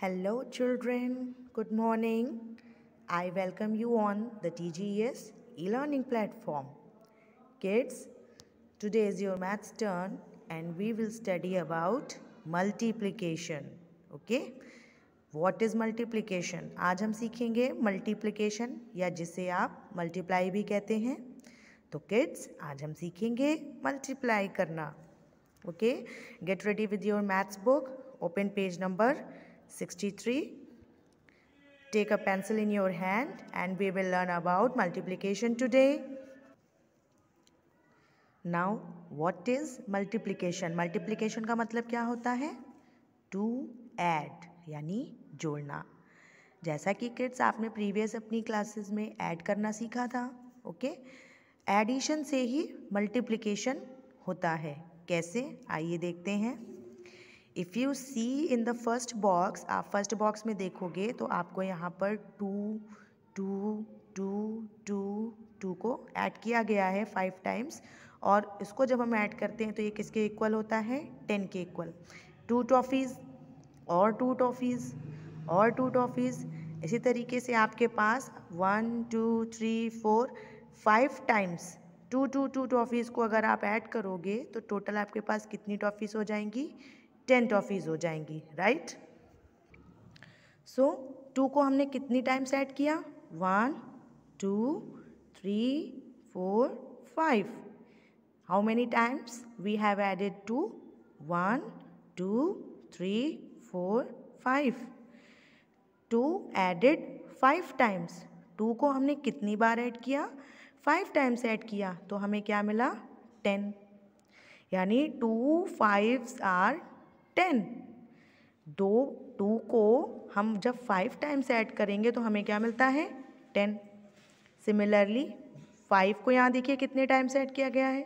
Hello children, good morning. I welcome you on the TGS e-learning platform. Kids, today is your maths turn and we will study about multiplication. Okay? What is multiplication? आज हम सीखेंगे multiplication या जिसे आप multiply भी कहते हैं तो kids, आज हम सीखेंगे multiply करना. Okay? Get ready with your maths book. Open page number 63. Take a pencil in your hand and we will learn about multiplication today. Now, what is multiplication? Multiplication ka matlab kya hota hai To add, yani jodna jaisa ki kids aapne previous apni classes mein add karna sikha tha okay addition se hi multiplication hota hai कैसे आइए देखते हैं if you see in the first box आप first box में देखोगे तो आपको यहाँ पर two two two two two को ऐड किया गया है फाइव टाइम्स और इसको जब हम ऐड करते हैं तो ये किसके इक्वल होता है टेन के इक्वल टू टॉफ़ीज़ और टू टॉफ़ीज़ और टू टॉफ़ीज़ इसी तरीके से आपके पास one two three four five times two two two toffees को अगर आप ऐड करोगे तो टोटल आपके पास कितनी टॉफ़ीज़ हो जाएंगी टेन टॉफ़ीज़ हो जाएंगी राइट सो टू को हमने कितनी टाइम्स ऐड किया one two three four five how many times we have added two one two three four five two added five times two को हमने कितनी बार ऐड किया फाइव टाइम्स ऐड किया तो हमें क्या मिला टेन यानी टू फाइव्स आर टेन दो टू को हम जब फाइव टाइम्स ऐड करेंगे तो हमें क्या मिलता है टेन सिमिलरली फाइव को यहाँ देखिए कितने टाइम्स ऐड किया गया है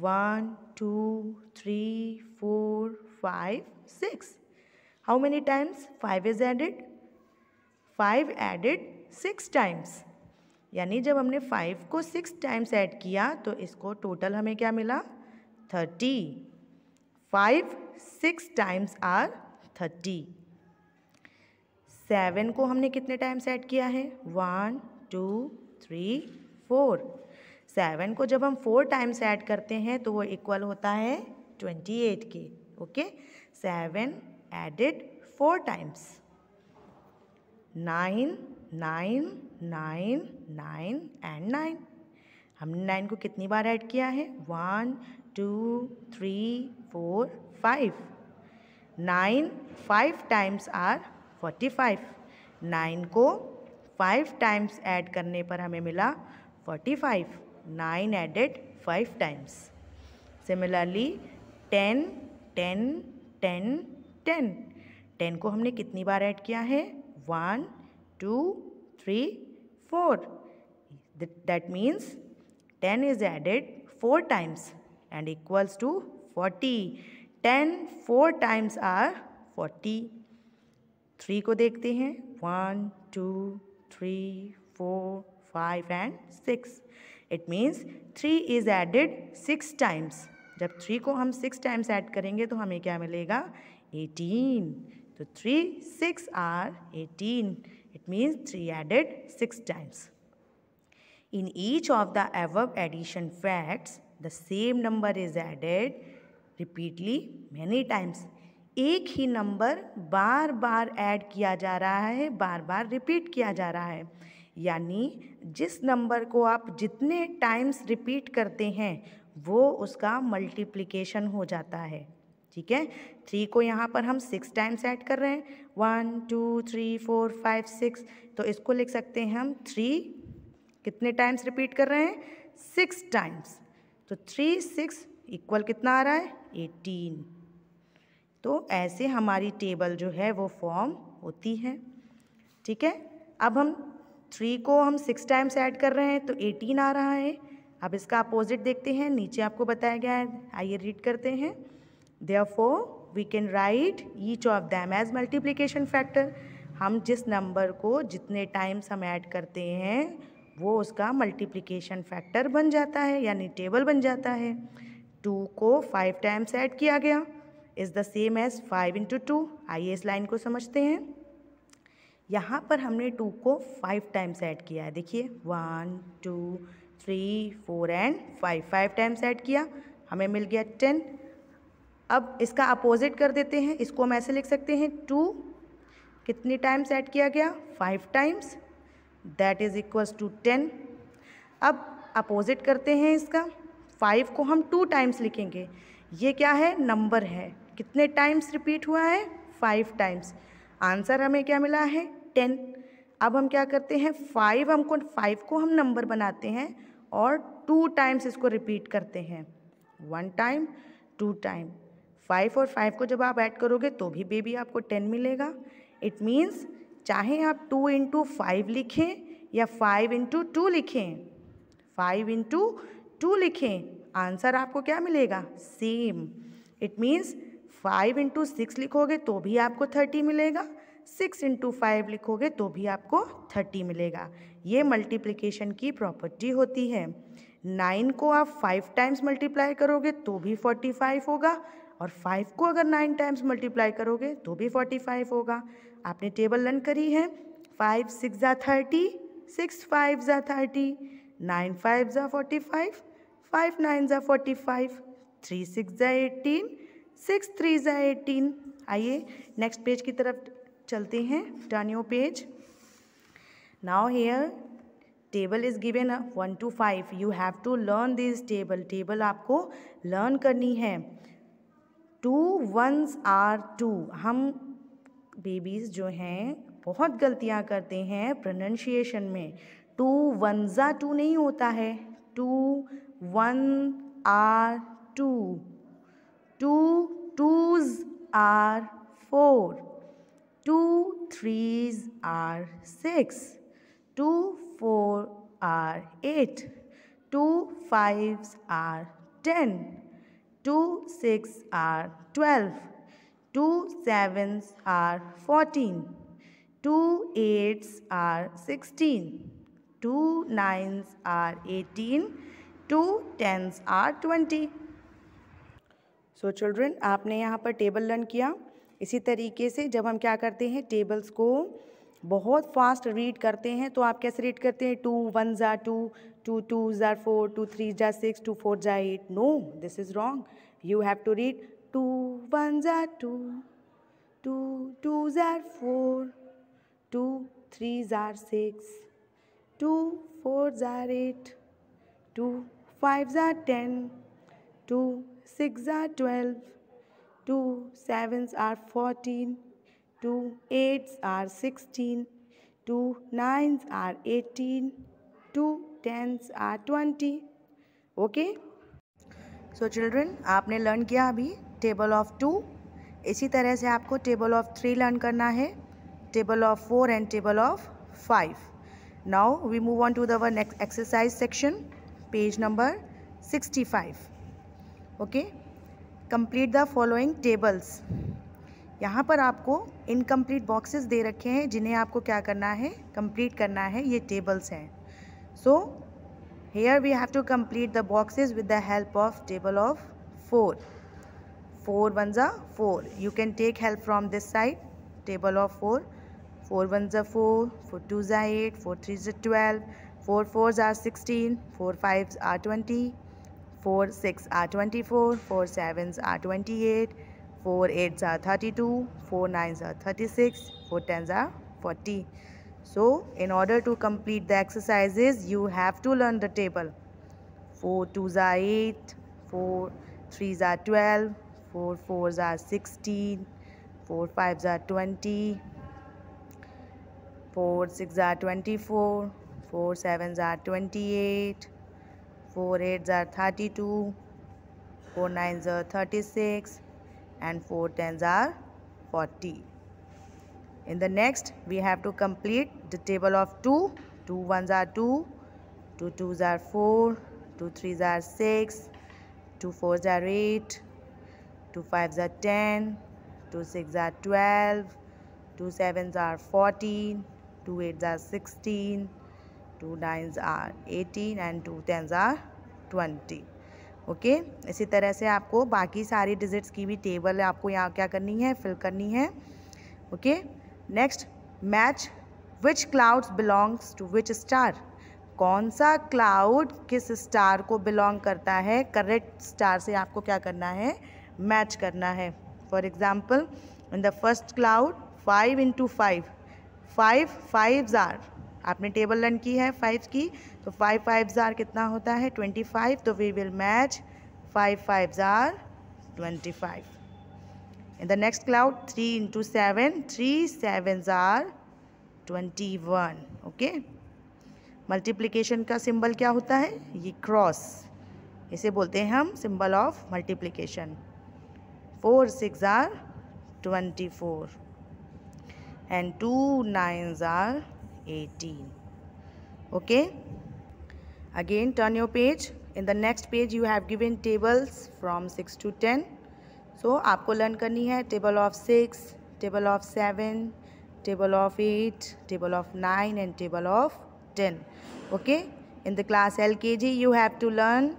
one two three four five six how many times five is added five added six times यानी जब हमने फाइव को सिक्स टाइम्स ऐड किया तो इसको टोटल हमें क्या मिला thirty five six times are thirty seven को हमने कितने टाइम्स ऐड किया है one two three four seven को जब हम फोर टाइम्स ऐड करते हैं तो वो इक्वल होता है ट्वेंटी एट के okay seven added four times nine nine nine nine and nine हमने नाइन को कितनी बार ऐड किया है one two three four, five. Nine five times are forty five nine को फाइव टाइम्स ऐड करने पर हमें मिला forty five nine added five times similarly ten ten ten ten ten को हमने कितनी बार ऐड किया है one two three four that means ten is added four times and equals to forty ten four times are forty three को देखते हैं one two three four five and six it means three is added six times जब three को हम six times add करेंगे तो हमें क्या मिलेगा एटीन तो three six are eighteen it means three added six times in each of the above addition facts the same number is added repeatedly many times एक ही नंबर बार बार ऐड किया जा रहा है बार बार रिपीट किया जा रहा है यानी जिस नंबर को आप जितने टाइम्स रिपीट करते हैं वो उसका मल्टीप्लिकेशन हो जाता है ठीक है थ्री को यहाँ पर हम सिक्स टाइम्स ऐड कर रहे हैं one two three four five six तो इसको लिख सकते हैं हम थ्री कितने टाइम्स रिपीट कर रहे हैं सिक्स टाइम्स तो थ्री सिक्स इक्वल कितना आ रहा है एटीन तो ऐसे हमारी टेबल जो है वो फॉर्म होती है ठीक है अब हम थ्री को हम सिक्स टाइम्स ऐड कर रहे हैं तो एटीन आ रहा है अब इसका अपोजिट देखते हैं नीचे आपको बताया गया है आइए रीड करते हैं therefore we can write each of them as multiplication factor हम जिस नंबर को जितने टाइम्स हम ऐड करते हैं वो उसका मल्टीप्लीकेशन फैक्टर बन जाता है यानी टेबल बन जाता है टू को फाइव टाइम्स ऐड किया गया is the same as five into two आइए इस लाइन को समझते हैं यहाँ पर हमने टू को फाइव टाइम्स ऐड किया है देखिए one two three four and five five times add किया हमें मिल गया टेन अब इसका अपोजिट कर देते हैं इसको हम ऐसे लिख सकते हैं टू कितनी टाइम्स ऐड किया गया five times that is equals to ten अब अपोजिट करते हैं इसका फाइव को हम टू टाइम्स लिखेंगे ये क्या है नंबर है कितने टाइम्स रिपीट हुआ है फाइव टाइम्स आंसर हमें क्या मिला है टेन अब हम क्या करते हैं फाइव हमको फाइव को हम नंबर बनाते हैं और टू टाइम्स इसको रिपीट करते हैं one time two time five और फाइव को जब आप ऐड करोगे तो भी बेबी आपको टेन मिलेगा इट मीन्स चाहे आप टू इंटू फाइव लिखें या फाइव इंटू टू लिखें फाइव इंटू टू लिखें आंसर आपको क्या मिलेगा same it means five into six लिखोगे तो भी आपको थर्टी मिलेगा सिक्स इंटू फाइव लिखोगे तो भी आपको थर्टी मिलेगा ये मल्टीप्लिकेशन की प्रॉपर्टी होती है नाइन को आप फाइव टाइम्स मल्टीप्लाई करोगे तो भी फोर्टी फाइव होगा और फाइव को अगर नाइन टाइम्स मल्टीप्लाई करोगे तो भी फोर्टी फाइव होगा आपने टेबल लर्न करी है five six are thirty six five are thirty nine five are forty five five nine are forty five three six are eighteen six three are eighteen आइए next page की तरफ चलते हैं turn your page now here table is given one two five you have to learn this table table आपको learn करनी है two ones are two हम babies जो हैं बहुत गलतियाँ करते हैं प्रोनंशिएशन में टू वन ज़ा टू नहीं होता है two one are two two twos are four two threes are six two four are eight two five are ten two six are twelve two sevens are fourteen two eights are sixteen two nines are eighteen two tens are twenty so children children आपने यहाँ पर table learn किया इसी तरीके से जब हम क्या करते हैं टेबल्स को बहुत फास्ट रीड करते हैं तो आप कैसे रीड करते हैं two one are two two two are four two three are six two four are eight no this is wrong you have to read two one are two two two are four two three are six two four are eight two five are ten two six are twelve two seven are fourteen two eights are sixteen two nines are eighteen two ten are twenty okay so children आपने learn किया अभी table of to इसी तरह से आपको table of three learn करना है table of four and table of five now we move on to the our next exercise section page number 65 okay complete the following tables यहाँ पर आपको incomplete boxes दे रखे हैं जिन्हें आपको क्या करना है कम्प्लीट करना है ये टेबल्स हैं so here we have to complete the boxes with the help of table of four four one are four you can take help from this side table of four 4 ones are 4, 4 twos are 8, 4 threes are 12, 4 fours are 16, 4 fives are 20, 4 6 are 24, 4 sevens are 28, 4 eights are 32, 4 nines are 36, 4 tens are 40. So in order to complete the exercises you have to learn the table. 4 twos are 8, 4 threes are 12, 4 fours are 16, 4 fives are 20, 4 6 are 24 4 7 are 28 4 8 are 32 4 9 are 36 and 4 10 are 40 in the next we have to complete the table of 2 2 ones are 2 2 twos are 4 2 threes are 6 2 fours are 8 2 fives are 10 2 6s are 12 2 sevens are 14 two eight are sixteen two nine are eighteen and two 10s are twenty okay इसी तरह से आपको बाकी सारी digits की भी table आपको यहाँ क्या करनी है फिल करनी है okay next match which clouds belongs to which star कौन सा क्लाउड किस स्टार को बिलोंग करता है करेक्ट स्टार से आपको क्या करना है मैच करना है for example in the first cloud five into five five five are आपने टेबल रन की है फाइव की तो फाइव फाइव ज़ार कितना होता है ट्वेंटी फाइव तो we will match five five are twenty five in the next cloud three into seven three seven are twenty one okay multiplication का सिंबल क्या होता है ये क्रॉस इसे बोलते हैं हम symbol of multiplication four six are twenty four and two nines are 18 okay again turn your page in the next page you have given tables from 6 to 10 so आपको learn करनी है table of 6 table of 7 table of 8 table of 9 and table of 10 okay in the class LKG you have to learn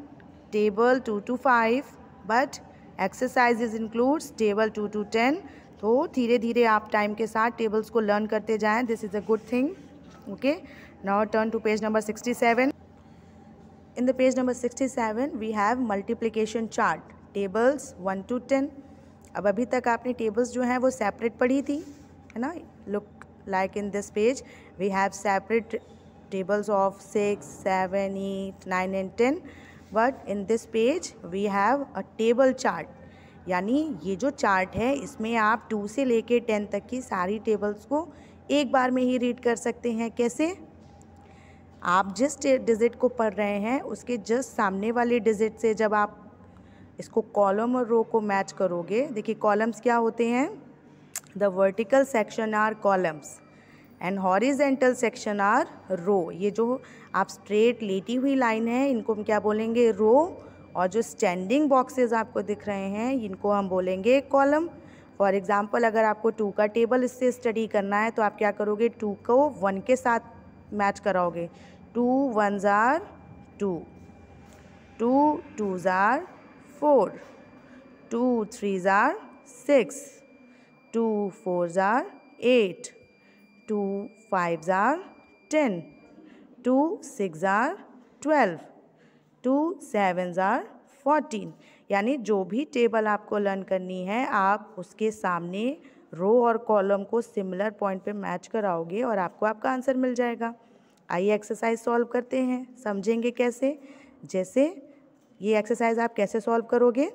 table 2 to 5 but exercises includes table 2 to 10 तो धीरे धीरे आप time के साथ tables को लर्न करते जाएं this is a good thing okay now turn to page number 67 in the page number 67 we have multiplication chart tables one to ten अब अभी तक आपने टेबल्स जो हैं वो सेपरेट पढ़ी थी है ना look like in this page we have separate tables of six seven eight nine and ten but in this page we have a table chart यानी ये जो चार्ट है इसमें आप टू से लेके टेन तक की सारी टेबल्स को एक बार में ही रीड कर सकते हैं कैसे आप जिस डिजिट को पढ़ रहे हैं उसके जस्ट सामने वाले डिजिट से जब आप इसको कॉलम और रो को मैच करोगे देखिए कॉलम्स क्या होते हैं the vertical section are columns and horizontal section are row ये जो आप स्ट्रेट लेटी हुई लाइन है इनको हम क्या बोलेंगे रो और जो स्टैंडिंग बॉक्सेस आपको दिख रहे हैं इनको हम बोलेंगे कॉलम फॉर एग्ज़ाम्पल अगर आपको टू का टेबल इससे स्टडी करना है तो आप क्या करोगे टू को वन के साथ मैच कराओगे two one are two two two are four two three are six two four are eight two five are ten two six are twelve two seven are fourteen यानी जो भी table आपको learn करनी है आप उसके सामने रो और कॉलम को सिमिलर पॉइंट पे मैच कराओगे और आपको आपका आंसर मिल जाएगा आइए एक्सरसाइज सॉल्व करते हैं समझेंगे कैसे जैसे ये एक्सरसाइज आप कैसे सॉल्व करोगे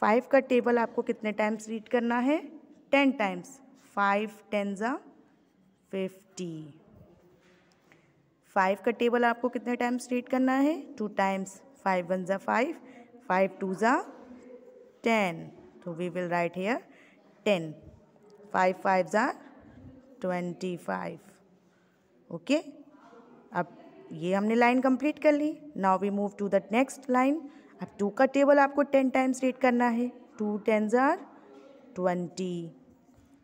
फाइव का टेबल आपको कितने टाइम्स रीड करना है ten times five ten are fifty five का टेबल आपको कितने टाइम्स रीड करना है two times five one are five five two are ten तो we will write here ten five five are twenty five okay अब ये हमने line complete कर ली now we move to the next line अब two का table आपको ten times read करना है two ten are twenty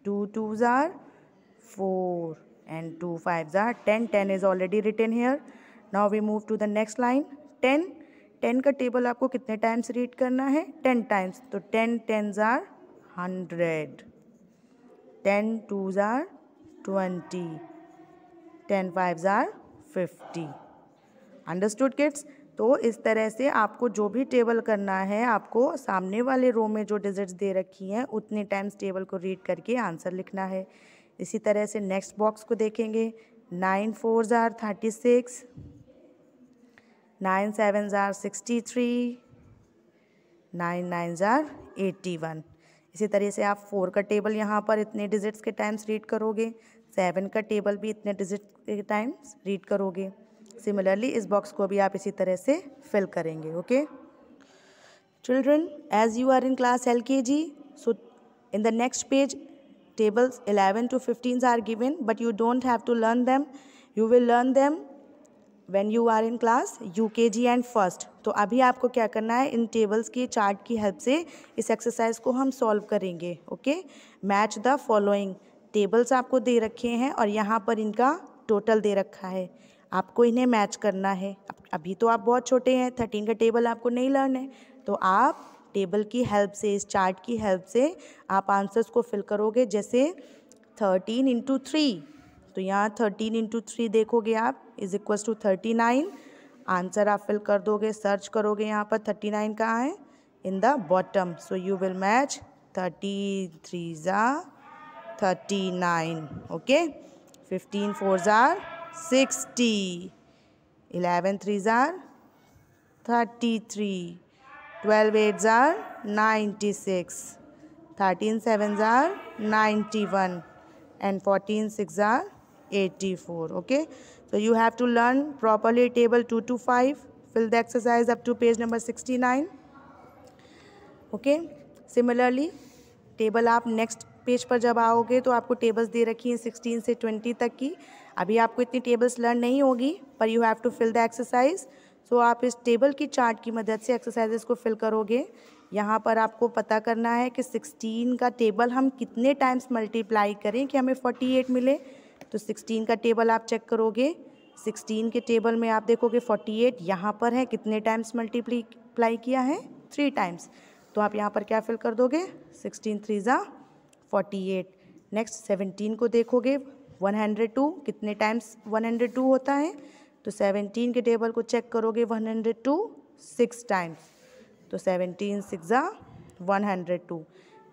to two are four and two fives are ten. Ten is already written here now we move to the next line Ten. Ten का table आपको कितने times read करना है Ten times. तो ten tens are hundred. Ten twos are twenty. Ten fives are fifty. Understood kids? तो इस तरह से आपको जो भी टेबल करना है आपको सामने वाले रो में जो डिजिट्स दे रखी हैं उतने टाइम्स टेबल को रीड करके आंसर लिखना है इसी तरह से नेक्स्ट बॉक्स को देखेंगे nine four are thirty six nine seven are sixty three nine nine are eighty one इसी तरह से आप फोर का टेबल यहाँ पर इतने डिजिट्स के टाइम्स रीड करोगे सेवन का टेबल भी इतने डिजिट के टाइम्स रीड करोगे सिमिलरली इस बॉक्स को भी आप इसी तरह से फिल करेंगे okay children as you are in class L K G so in the next page tables 11 to 15s are given but you don't have to learn them you will learn them when you are in class UKG and first तो अभी आपको क्या करना है इन tables की chart की help से इस exercise को हम solve करेंगे okay match the following tables आपको दे रखे हैं और यहाँ पर इनका total दे रखा है आपको इन्हें मैच करना है अभी तो आप बहुत छोटे हैं थर्टीन का टेबल आपको नहीं लर्न है तो आप टेबल की हेल्प से इस चार्ट की हेल्प से आप आंसर्स को फिल करोगे जैसे थर्टीन इंटू थ्री तो यहाँ थर्टीन इंटू थ्री देखोगे आप is equals to thirty nine answer आप फिल कर दोगे सर्च करोगे यहाँ पर थर्टी नाइन कहाँ है in the bottom so you will match thirty three are thirty nine okay fifteen four are sixty eleven three are thirty three twelve eights are ninety six thirteen seven are ninety one six are eighty four okay so you have to learn properly table two to five fill the exercise up to page number sixty nine okay similarly table आप next page पर जब आओगे तो आपको tables दे रखी हैं sixteen से twenty तक की अभी आपको इतनी टेबल्स लर्न नहीं होगी पर you have to fill the exercise so आप इस टेबल की चार्ट की मदद से एक्सरसाइजेस को फिल करोगे यहाँ पर आपको पता करना है कि 16 का टेबल हम कितने टाइम्स मल्टीप्लाई करें कि हमें 48 मिले तो 16 का टेबल आप चेक करोगे 16 के टेबल में आप देखोगे 48 एट यहाँ पर है कितने टाइम्स मल्टीप्लाई किया है थ्री टाइम्स तो आप यहाँ पर क्या फिल कर दोगे sixteen three are next seventeen को देखोगे वन हंड्रेड टू कितने टाइम्स वन हंड्रेड टू होता है तो सेवनटीन के टेबल को चेक करोगे one hundred two six times तो seventeen six are one hundred two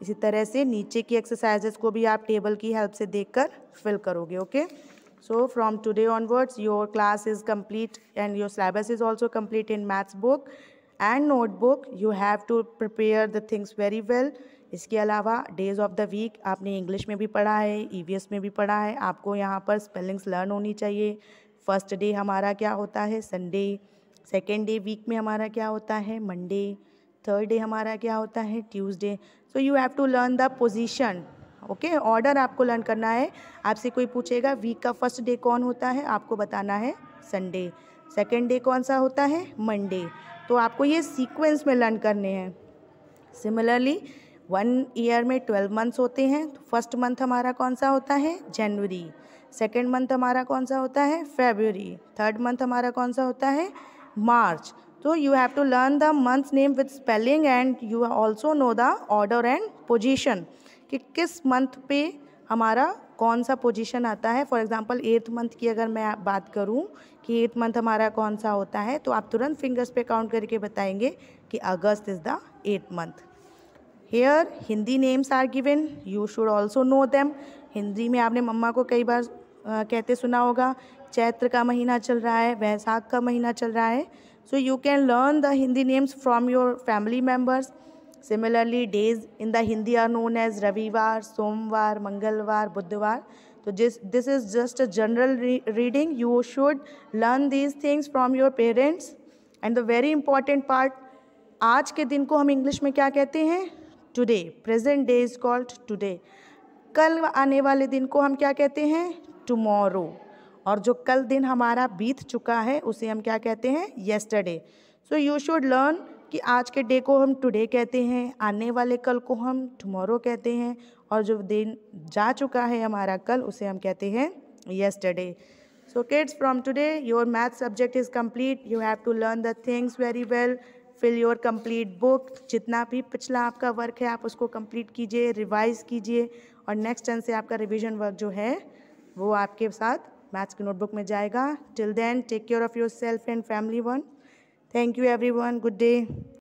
इसी तरह से नीचे की एक्सरसाइजेस को भी आप टेबल की हेल्प से देखकर फिल करोगे okay so from today onwards your class is complete and your syllabus is also complete in maths book and note book you have to prepare the things very well इसके अलावा days of the week आपने English में भी पढ़ा है ई e में भी पढ़ा है आपको यहाँ पर स्पेलिंग्स लर्न होनी चाहिए फर्स्ट डे हमारा क्या होता है संडे सेकेंड डे वीक में हमारा क्या होता है मंडे थर्ड डे हमारा क्या होता है Tuesday so you have to learn the position okay order आपको लर्न करना है आपसे कोई पूछेगा वीक का फर्स्ट डे कौन होता है आपको बताना है संडे सेकेंड डे कौन सा होता है मंडे तो आपको ये सीक्वेंस में लर्न करने हैं सिमिलरली वन ईयर में ट्वेल्व मंथ्स होते हैं तो फर्स्ट मंथ हमारा कौन सा होता है जनवरी सेकेंड मंथ हमारा कौन सा होता है फेबररी थर्ड मंथ हमारा कौन सा होता है मार्च तो you have to learn the month name with spelling and you also know the order and position कि किस मंथ पे हमारा कौन सा पोजिशन आता है फॉर एग्जाम्पल एट्थ मंथ की अगर मैं बात करूँ कि एट्थ मंथ हमारा कौन सा होता है तो आप तुरंत फिंगर्स पे काउंट करके बताएंगे कि August is the eighth month here Hindi names are given you should also know them Hindi में आपने मम्मा को कई बार आ, कहते सुना होगा चैत्र का महीना चल रहा है वैसाख का महीना चल रहा है so you can learn the Hindi names from your family members similarly days in the Hindi are known as Ravivar Somvar Mangalvar Budhvar तो जिस this is just a general reading you should learn these things from your parents and the very important part आज के दिन को हम English में क्या कहते हैं today present day is called today कल आने वाले दिन को हम क्या कहते हैं टुमोरो और जो कल दिन हमारा बीत चुका है उसे हम क्या कहते हैं yesterday so you should learn कि आज के डे को हम टुडे कहते हैं आने वाले कल को हम टुमोरो कहते हैं और जो दिन जा चुका है हमारा कल उसे हम कहते हैं yesterday so kids from today your math subject is complete you have to learn the things very well fill your complete book जितना भी पिछला आपका वर्क है आप उसको कंप्लीट कीजिए रिवाइज कीजिए और नेक्स्ट टर्न से आपका रिविजन वर्क जो है वो आपके साथ मैथ्स की नोटबुक में जाएगा till then take care of yourself and family one thank you everyone good day